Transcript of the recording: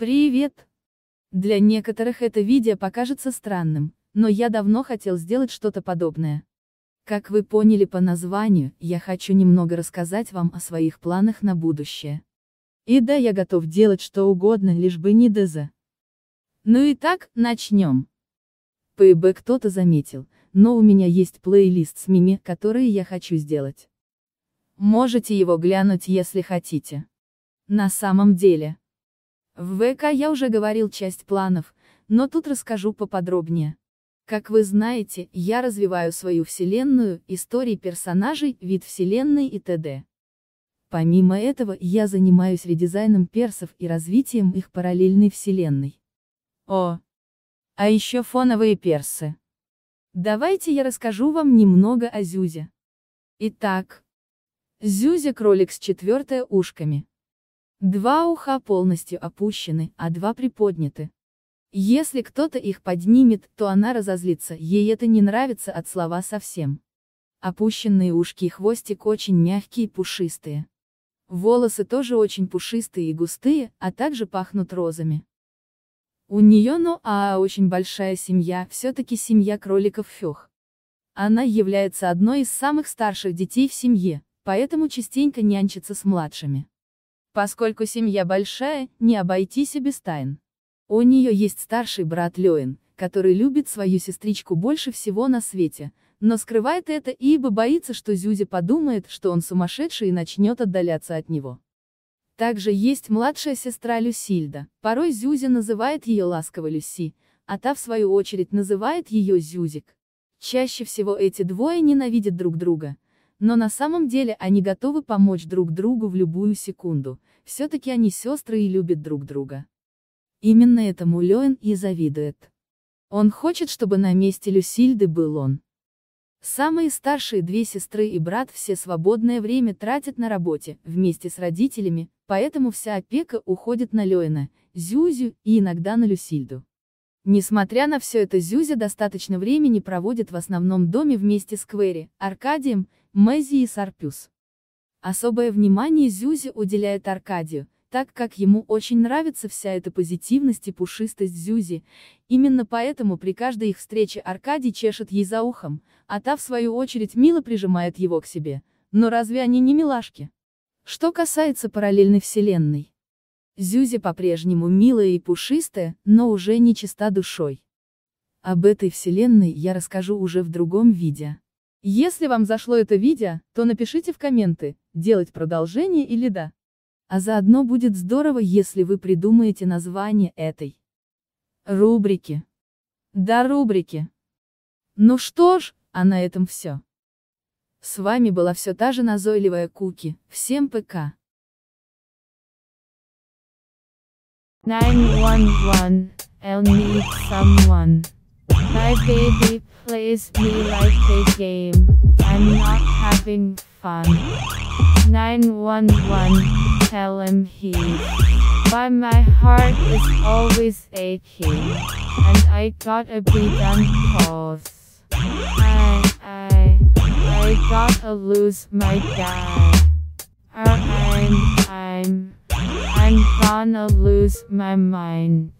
Привет! Для некоторых это видео покажется странным, но я давно хотел сделать что-то подобное. Как вы поняли по названию, я хочу немного рассказать вам о своих планах на будущее. И да, я готов делать что угодно, лишь бы не ДЗ. Ну и так, начнем. ПБ кто-то заметил, но у меня есть плейлист с мими, которые я хочу сделать. Можете его глянуть, если хотите. На самом деле, в ВК я уже говорил часть планов, но тут расскажу поподробнее. Как вы знаете, я развиваю свою вселенную, истории персонажей, вид вселенной и т.д. Помимо этого, я занимаюсь редизайном персов и развитием их параллельной вселенной. О! А еще фоновые персы. Давайте я расскажу вам немного о Зюзе. Итак, Зюзя кролик с четвертое ушками. Два уха полностью опущены, а два приподняты. Если кто-то их поднимет, то она разозлится, ей это не нравится от слова совсем. Опущенные ушки и хвостик очень мягкие и пушистые. Волосы тоже очень пушистые и густые, а также пахнут розами. У нее ну а очень большая семья, все-таки семья кроликов Фех. Она является одной из самых старших детей в семье, поэтому частенько нянчится с младшими. Поскольку семья большая, не обойтись и без тайн. У нее есть старший брат Лёин, который любит свою сестричку больше всего на свете, но скрывает это ибо боится, что Зюзи подумает, что он сумасшедший и начнет отдаляться от него. Также есть младшая сестра Люсильда, порой Зюзи называет ее ласково Люси, а та в свою очередь называет ее Зюзик. Чаще всего эти двое ненавидят друг друга, но на самом деле они готовы помочь друг другу в любую секунду, все-таки они сестры и любят друг друга. Именно этому Леон и завидует. Он хочет, чтобы на месте Люсильды был он. Самые старшие две сестры и брат все свободное время тратят на работе, вместе с родителями, поэтому вся опека уходит на Леона, Зюзю и иногда на Люсильду. Несмотря на все это Зюзя достаточно времени проводит в основном доме вместе с Квери, Аркадием, Мэзи и Сарпюс. Особое внимание Зюзи уделяет Аркадию, так как ему очень нравится вся эта позитивность и пушистость Зюзи, именно поэтому при каждой их встрече Аркадий чешет ей за ухом, а та в свою очередь мило прижимает его к себе, но разве они не милашки? Что касается параллельной вселенной. Зюзи по-прежнему милая и пушистая, но уже не чиста душой. Об этой вселенной я расскажу уже в другом видео. Если вам зашло это видео, то напишите в комменты, делать продолжение или да. А заодно будет здорово, если вы придумаете название этой рубрики. Да, рубрики. Ну что ж, а на этом все. С вами была все та же назойливая Куки. Всем ПК. 911, I'll need someone. My baby plays me like a game. I'm not having fun. 911, tell him he. Why my heart is always aching, and I gotta be done cause. I, I, I gotta lose my guy. Or I'm, I'm, I'm gonna lose my mind.